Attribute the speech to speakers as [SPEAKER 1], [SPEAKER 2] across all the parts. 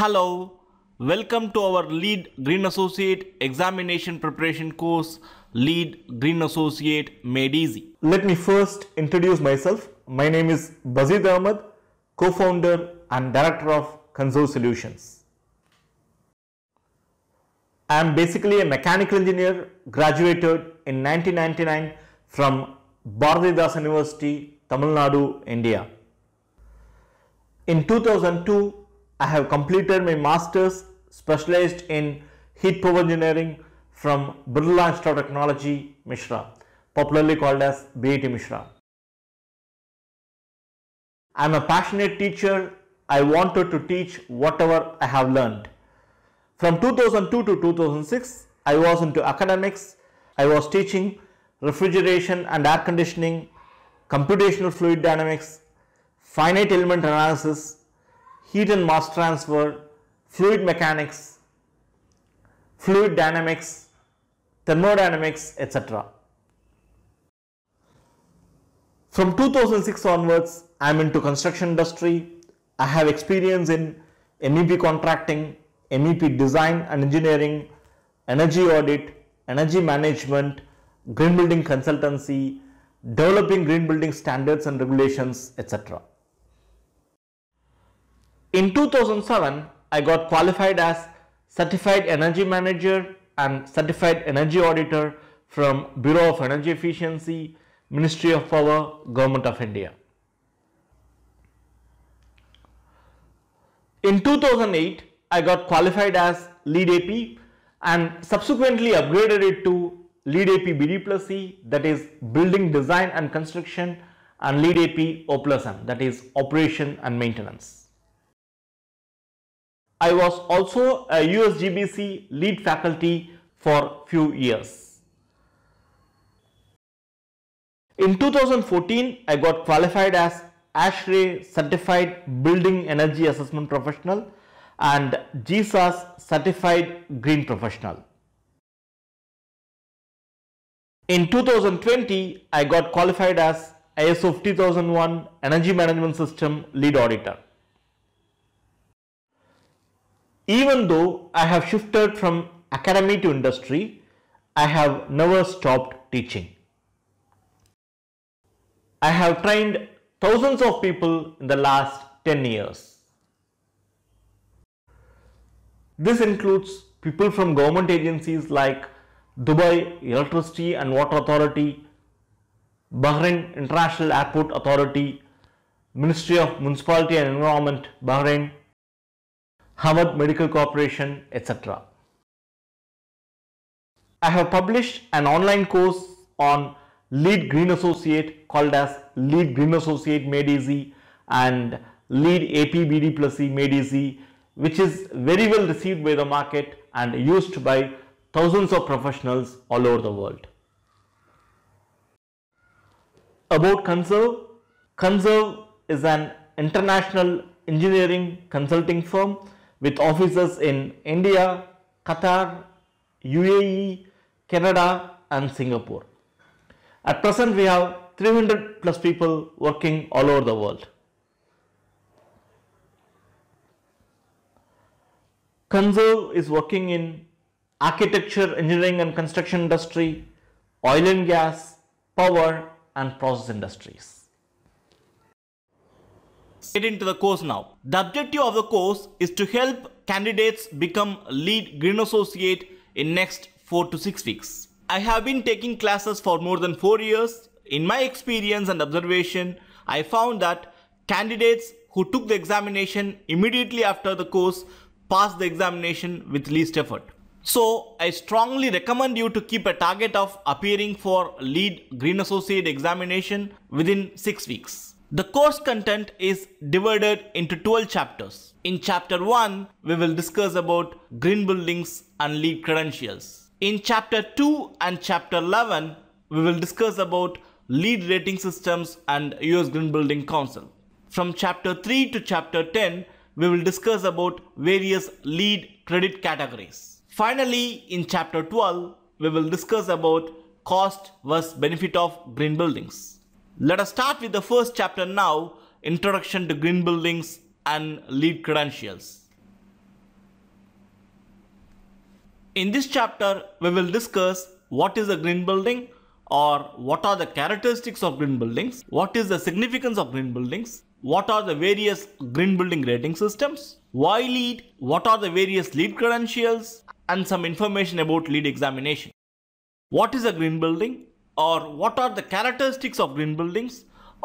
[SPEAKER 1] Hello, welcome to our LEAD Green Associate Examination Preparation course, LEAD Green Associate Made Easy. Let me first introduce myself. My name is Bazid Ahmad, co-founder and director of Console Solutions. I am basically a mechanical engineer, graduated in 1999 from Bharatidas University, Tamil Nadu, India. In 2002, I have completed my master's specialized in heat power engineering from Birla Institute of Technology, Mishra, popularly called as BIT Mishra. I am a passionate teacher. I wanted to teach whatever I have learned. From 2002 to 2006, I was into academics. I was teaching refrigeration and air conditioning, computational fluid dynamics, finite element analysis, heat and mass transfer, fluid mechanics, fluid dynamics, thermodynamics, etc. From 2006 onwards, I am into construction industry. I have experience in MEP contracting, MEP design and engineering, energy audit, energy management, green building consultancy, developing green building standards and regulations, etc. In 2007, I got qualified as Certified Energy Manager and Certified Energy Auditor from Bureau of Energy Efficiency, Ministry of Power, Government of India. In 2008, I got qualified as lead AP and subsequently upgraded it to lead AP BD plus C that is building design and construction and lead AP O plus M that is operation and maintenance. I was also a USGBC lead faculty for few years. In 2014, I got qualified as ASHRAE Certified Building Energy Assessment Professional and GSAS Certified Green Professional. In 2020, I got qualified as ISO 50001 Energy Management System Lead Auditor. Even though I have shifted from academy to industry, I have never stopped teaching. I have trained thousands of people in the last 10 years. This includes people from government agencies like Dubai Electricity and Water Authority, Bahrain International Airport Authority, Ministry of Municipality and Environment, Bahrain, Harvard Medical Corporation, etc. I have published an online course on Lead Green Associate called as Lead Green Associate Made Easy and Lead APBD plus E Made Easy which is very well received by the market and used by thousands of professionals all over the world. About Conserve, Conserve is an international engineering consulting firm with offices in India, Qatar, UAE, Canada and Singapore. At present we have 300 plus people working all over the world. Conserve is working in architecture, engineering and construction industry, oil and gas, power and process industries. Get into the course now. The objective of the course is to help candidates become lead green associate in next 4 to 6 weeks. I have been taking classes for more than 4 years. In my experience and observation, I found that candidates who took the examination immediately after the course passed the examination with least effort. So, I strongly recommend you to keep a target of appearing for lead green associate examination within 6 weeks. The course content is divided into 12 chapters. In chapter 1, we will discuss about green buildings and lead credentials. In chapter 2 and chapter 11, we will discuss about lead rating systems and US Green Building Council. From chapter 3 to chapter 10, we will discuss about various lead credit categories. Finally, in chapter 12, we will discuss about cost versus benefit of green buildings. Let us start with the first chapter now, Introduction to Green Buildings and Lead Credentials. In this chapter, we will discuss what is a green building or what are the characteristics of green buildings, what is the significance of green buildings, what are the various green building rating systems, why lead, what are the various lead credentials, and some information about lead examination. What is a green building? or what are the characteristics of green buildings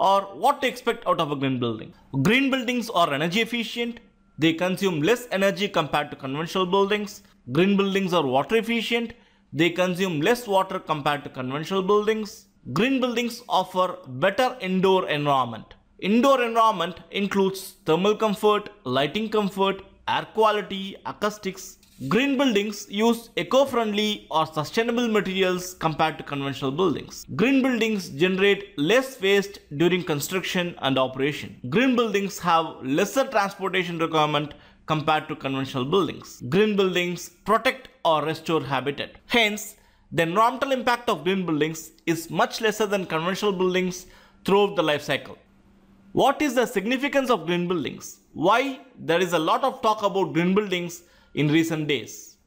[SPEAKER 1] or what to expect out of a green building. Green buildings are energy efficient, they consume less energy compared to conventional buildings. Green buildings are water efficient, they consume less water compared to conventional buildings. Green buildings offer better indoor environment. Indoor environment includes thermal comfort, lighting comfort, air quality, acoustics, Green buildings use eco-friendly or sustainable materials compared to conventional buildings. Green buildings generate less waste during construction and operation. Green buildings have lesser transportation requirement compared to conventional buildings. Green buildings protect or restore habitat. Hence, the environmental impact of green buildings is much lesser than conventional buildings throughout the life cycle. What is the significance of green buildings? Why there is a lot of talk about green buildings in recent days.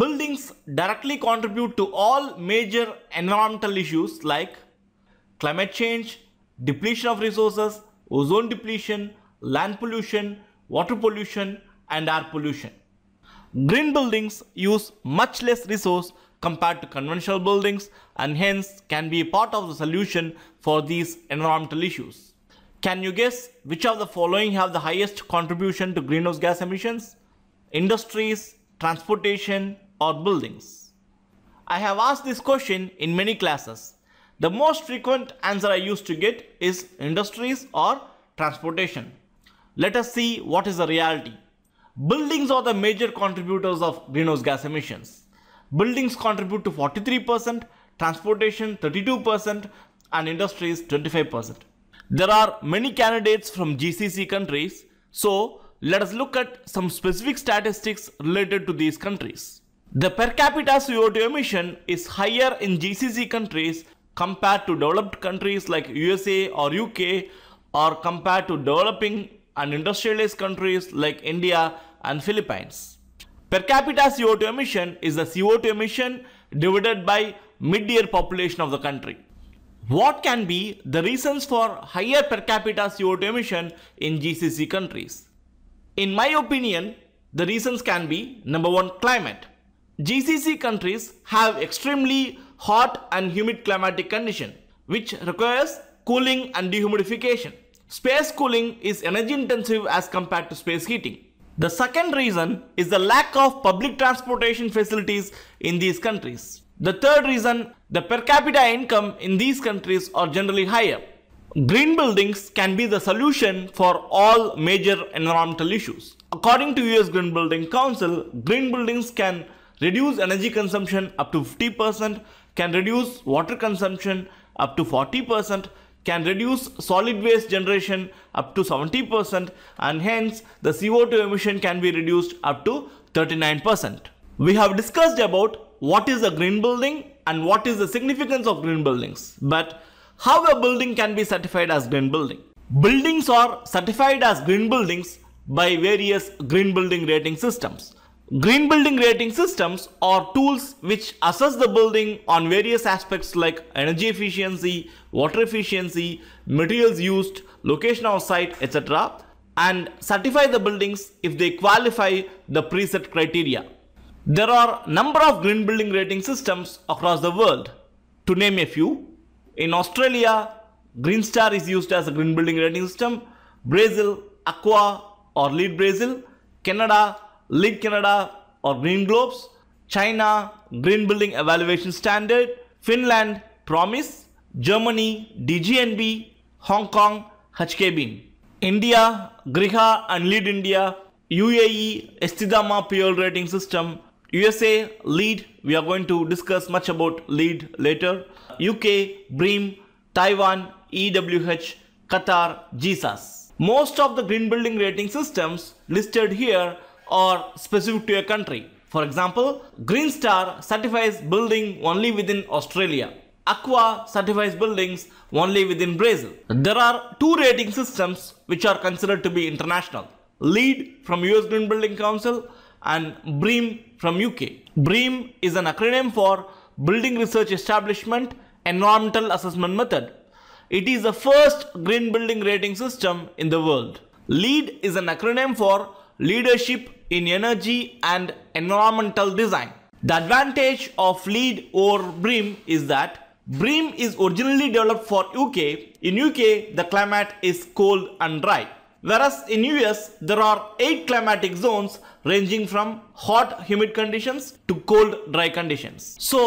[SPEAKER 1] Buildings directly contribute to all major environmental issues like climate change, depletion of resources, ozone depletion, land pollution, water pollution and air pollution. Green buildings use much less resource compared to conventional buildings and hence can be part of the solution for these environmental issues. Can you guess which of the following have the highest contribution to greenhouse gas emissions? industries, transportation or buildings? I have asked this question in many classes. The most frequent answer I used to get is industries or transportation. Let us see what is the reality. Buildings are the major contributors of greenhouse gas emissions. Buildings contribute to 43%, transportation 32% and industries 25%. There are many candidates from GCC countries, so let us look at some specific statistics related to these countries. The per capita CO2 emission is higher in GCC countries compared to developed countries like USA or UK or compared to developing and industrialized countries like India and Philippines. Per capita CO2 emission is the CO2 emission divided by mid-year population of the country. What can be the reasons for higher per capita CO2 emission in GCC countries? In my opinion, the reasons can be number one, climate. GCC countries have extremely hot and humid climatic condition, which requires cooling and dehumidification. Space cooling is energy intensive as compared to space heating. The second reason is the lack of public transportation facilities in these countries. The third reason, the per capita income in these countries are generally higher. Green buildings can be the solution for all major environmental issues. According to US Green Building Council, green buildings can reduce energy consumption up to 50%, can reduce water consumption up to 40%, can reduce solid waste generation up to 70% and hence the CO2 emission can be reduced up to 39%. We have discussed about what is a green building and what is the significance of green buildings. But how a building can be certified as green building. Buildings are certified as green buildings by various green building rating systems. Green building rating systems are tools which assess the building on various aspects like energy efficiency, water efficiency, materials used, location of site, etc. and certify the buildings if they qualify the preset criteria. There are number of green building rating systems across the world. To name a few, in Australia, Green Star is used as a green building rating system. Brazil, Aqua or Lead Brazil. Canada, Lead Canada or Green Globes. China, Green Building Evaluation Standard. Finland, Promise. Germany, DGNB. Hong Kong, HKBIN. India, Griha and Lead India. UAE, Estidama Pure Rating System. USA, lead. We are going to discuss much about lead later. UK, BREEAM, Taiwan, EWH, Qatar, GSAS. Most of the green building rating systems listed here are specific to a country. For example, Green Star certifies building only within Australia. Aqua certifies buildings only within Brazil. There are two rating systems which are considered to be international. LEED from US Green Building Council and BREAM from UK. BREAM is an acronym for Building Research Establishment Environmental Assessment Method. It is the first green building rating system in the world. LEED is an acronym for Leadership in Energy and Environmental Design. The advantage of LEED over BREAM is that BREAM is originally developed for UK. In UK, the climate is cold and dry. Whereas in US, there are 8 climatic zones ranging from hot humid conditions to cold dry conditions. So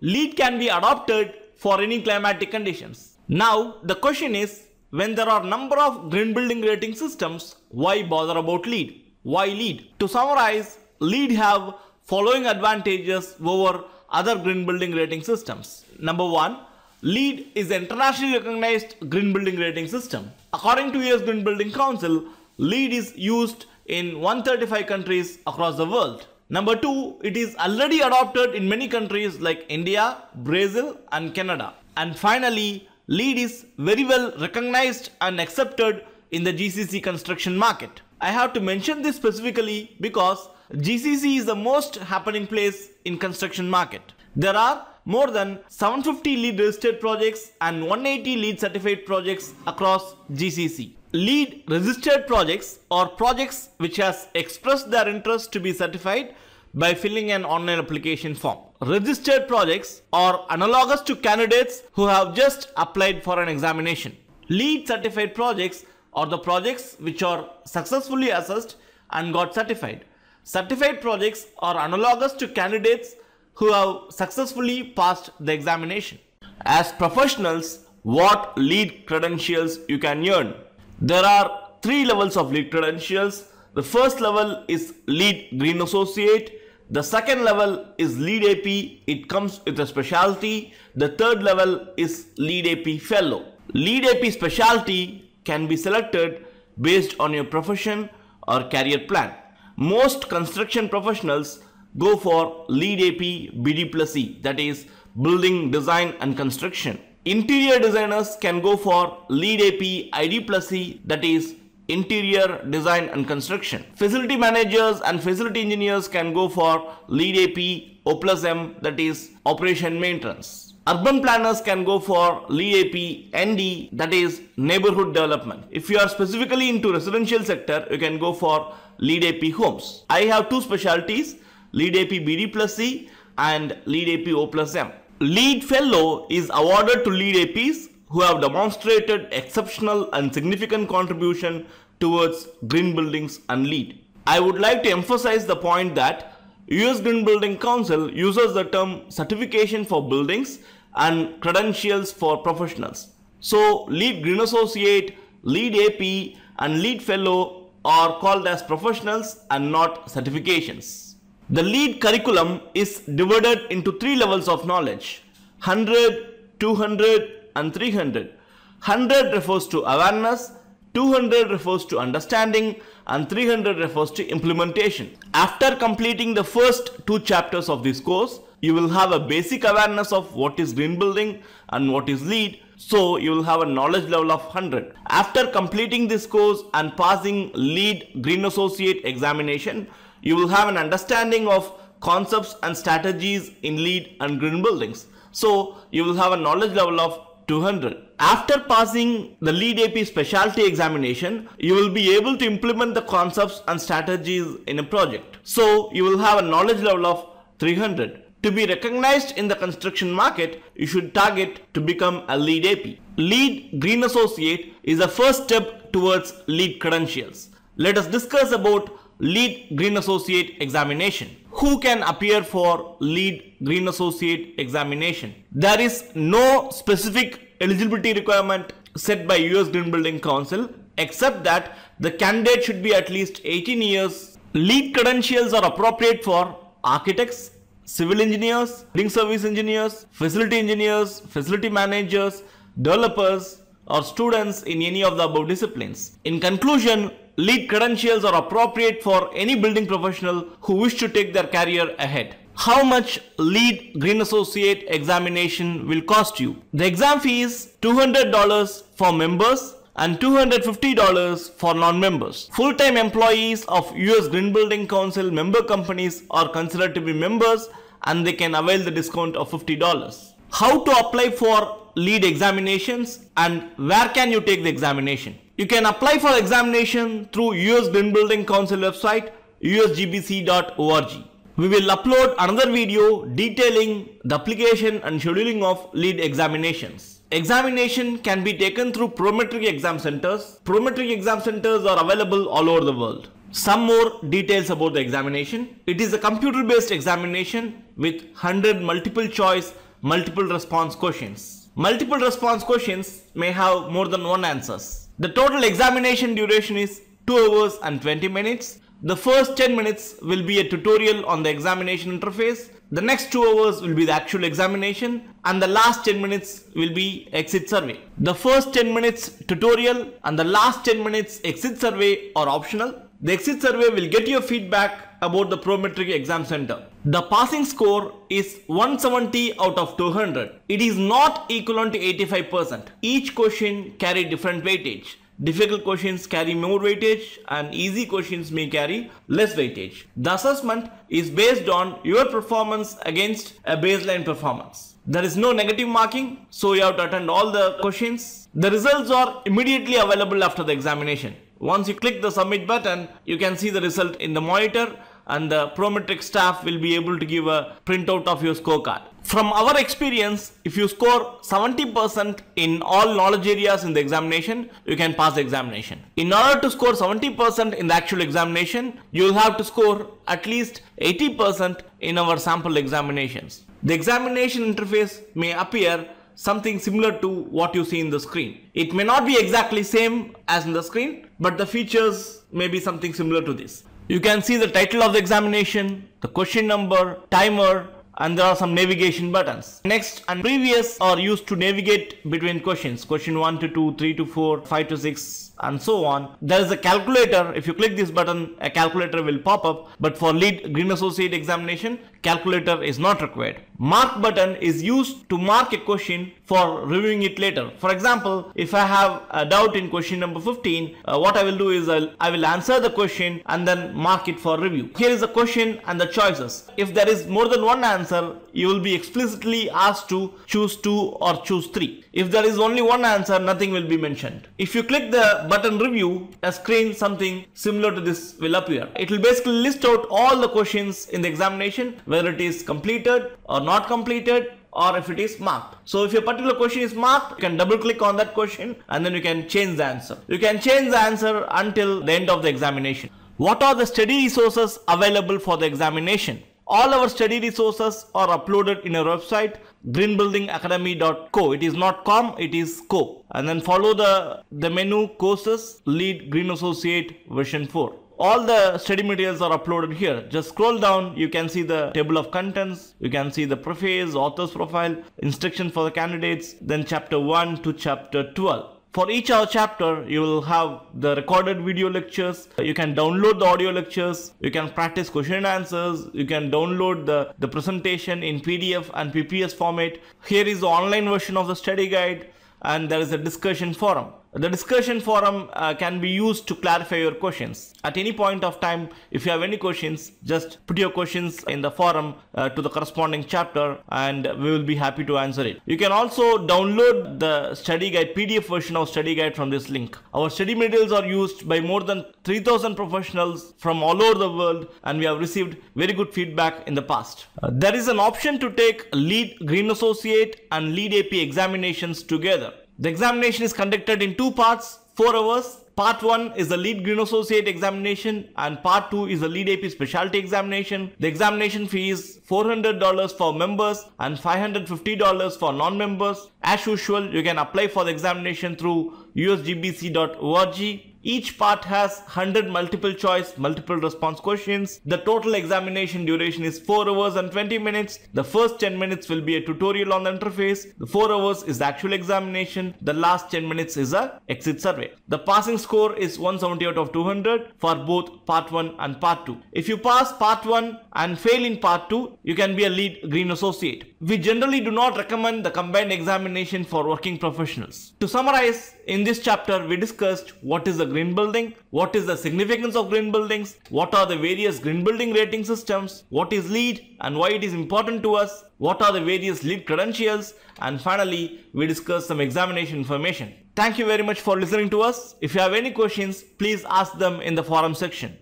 [SPEAKER 1] lead can be adopted for any climatic conditions. Now the question is, when there are number of green building rating systems, why bother about lead? Why lead? To summarize, lead have following advantages over other green building rating systems. Number 1 LEED is an internationally recognized green building rating system. According to US Green Building Council, LEED is used in 135 countries across the world. Number two, it is already adopted in many countries like India, Brazil and Canada. And finally, LEED is very well recognized and accepted in the GCC construction market. I have to mention this specifically because GCC is the most happening place in construction market. There are more than 750 lead registered projects and 180 lead certified projects across GCC. Lead registered projects are projects which has expressed their interest to be certified by filling an online application form. Registered projects are analogous to candidates who have just applied for an examination. Lead certified projects are the projects which are successfully assessed and got certified. Certified projects are analogous to candidates who have successfully passed the examination. As professionals, what lead credentials you can earn? There are three levels of lead credentials. The first level is lead green associate. The second level is lead AP. It comes with a specialty. The third level is lead AP fellow. Lead AP specialty can be selected based on your profession or career plan. Most construction professionals go for lead AP BD plus E that is building design and construction. Interior designers can go for lead AP ID plus E that is interior design and construction. Facility managers and facility engineers can go for lead AP O plus M that is operation maintenance. Urban planners can go for Lead AP ND that is neighborhood development. If you are specifically into residential sector, you can go for Lead AP homes. I have two specialties lead AP BD plus C and lead AP O plus M. Lead Fellow is awarded to lead APs who have demonstrated exceptional and significant contribution towards green buildings and lead. I would like to emphasize the point that US Green Building Council uses the term certification for buildings and credentials for professionals. So lead green associate, lead AP and lead fellow are called as professionals and not certifications. The lead curriculum is divided into three levels of knowledge 100, 200, and 300. 100 refers to awareness, 200 refers to understanding, and 300 refers to implementation. After completing the first two chapters of this course, you will have a basic awareness of what is green building and what is lead so you will have a knowledge level of 100. After completing this course and passing Lead Green Associate examination, you will have an understanding of concepts and strategies in lead and green buildings. So you will have a knowledge level of 200. After passing the lead AP specialty examination, you will be able to implement the concepts and strategies in a project. So you will have a knowledge level of 300. To be recognized in the construction market, you should target to become a lead AP. Lead Green Associate is the first step towards lead credentials. Let us discuss about lead green associate examination who can appear for lead green associate examination there is no specific eligibility requirement set by US Green Building Council except that the candidate should be at least 18 years lead credentials are appropriate for architects civil engineers building service engineers facility engineers facility managers developers or students in any of the above disciplines in conclusion Lead credentials are appropriate for any building professional who wish to take their career ahead. How much lead Green Associate examination will cost you? The exam fee is $200 for members and $250 for non-members. Full-time employees of US Green Building Council member companies are considered to be members and they can avail the discount of $50. How to apply for lead examinations and where can you take the examination? You can apply for examination through US Bin Building Council website usgbc.org. We will upload another video detailing the application and scheduling of lead examinations. Examination can be taken through Prometric exam centers. Prometric exam centers are available all over the world. Some more details about the examination. It is a computer based examination with 100 multiple choice, multiple response questions. Multiple response questions may have more than one answers. The total examination duration is 2 hours and 20 minutes. The first 10 minutes will be a tutorial on the examination interface. The next 2 hours will be the actual examination and the last 10 minutes will be exit survey. The first 10 minutes tutorial and the last 10 minutes exit survey are optional. The exit survey will get your feedback about the Prometric Exam Center. The passing score is 170 out of 200. It is not equivalent to 85%. Each question carry different weightage. Difficult questions carry more weightage and easy questions may carry less weightage. The assessment is based on your performance against a baseline performance. There is no negative marking, so you have to attend all the questions. The results are immediately available after the examination. Once you click the submit button, you can see the result in the monitor and the Prometric staff will be able to give a printout of your scorecard. From our experience, if you score 70% in all knowledge areas in the examination, you can pass the examination. In order to score 70% in the actual examination, you'll have to score at least 80% in our sample examinations. The examination interface may appear something similar to what you see in the screen. It may not be exactly same as in the screen, but the features may be something similar to this. You can see the title of the examination, the question number, timer, and there are some navigation buttons. Next and previous are used to navigate between questions. Question 1 to 2, 3 to 4, 5 to 6 and so on. There is a calculator. If you click this button, a calculator will pop up. But for lead green associate examination, calculator is not required. Mark button is used to mark a question for reviewing it later. For example, if I have a doubt in question number 15, uh, what I will do is I'll, I will answer the question and then mark it for review. Here is the question and the choices. If there is more than one answer, you will be explicitly asked to choose two or choose three. If there is only one answer, nothing will be mentioned. If you click the button review, a screen something similar to this will appear. It will basically list out all the questions in the examination, whether it is completed or not completed, or if it is marked. So if your particular question is marked, you can double click on that question and then you can change the answer. You can change the answer until the end of the examination. What are the study resources available for the examination? All our study resources are uploaded in our website greenbuildingacademy.co. It is not com, it is co. And then follow the, the menu courses lead green associate version 4 all the study materials are uploaded here just scroll down you can see the table of contents you can see the preface author's profile instruction for the candidates then chapter 1 to chapter 12 for each our chapter, you will have the recorded video lectures, you can download the audio lectures, you can practice question and answers, you can download the, the presentation in PDF and PPS format. Here is the online version of the study guide and there is a discussion forum. The discussion forum uh, can be used to clarify your questions. At any point of time, if you have any questions, just put your questions in the forum uh, to the corresponding chapter and we will be happy to answer it. You can also download the study guide PDF version of study guide from this link. Our study materials are used by more than 3000 professionals from all over the world and we have received very good feedback in the past. Uh, there is an option to take LEAD Green Associate and LEAD AP examinations together. The examination is conducted in two parts, 4 hours. Part 1 is the lead Green Associate examination and part 2 is the lead AP specialty examination. The examination fee is $400 for members and $550 for non-members. As usual, you can apply for the examination through usgbc.org. Each part has 100 multiple choice, multiple response questions. The total examination duration is 4 hours and 20 minutes. The first 10 minutes will be a tutorial on the interface. The 4 hours is the actual examination. The last 10 minutes is a exit survey. The passing score is 170 out of 200 for both part 1 and part 2. If you pass part 1 and fail in part 2, you can be a lead green associate. We generally do not recommend the combined examination for working professionals. To summarize, in this chapter we discussed what is the green building, what is the significance of green buildings, what are the various green building rating systems, what is LEED and why it is important to us, what are the various LEED credentials and finally we discussed some examination information. Thank you very much for listening to us. If you have any questions, please ask them in the forum section.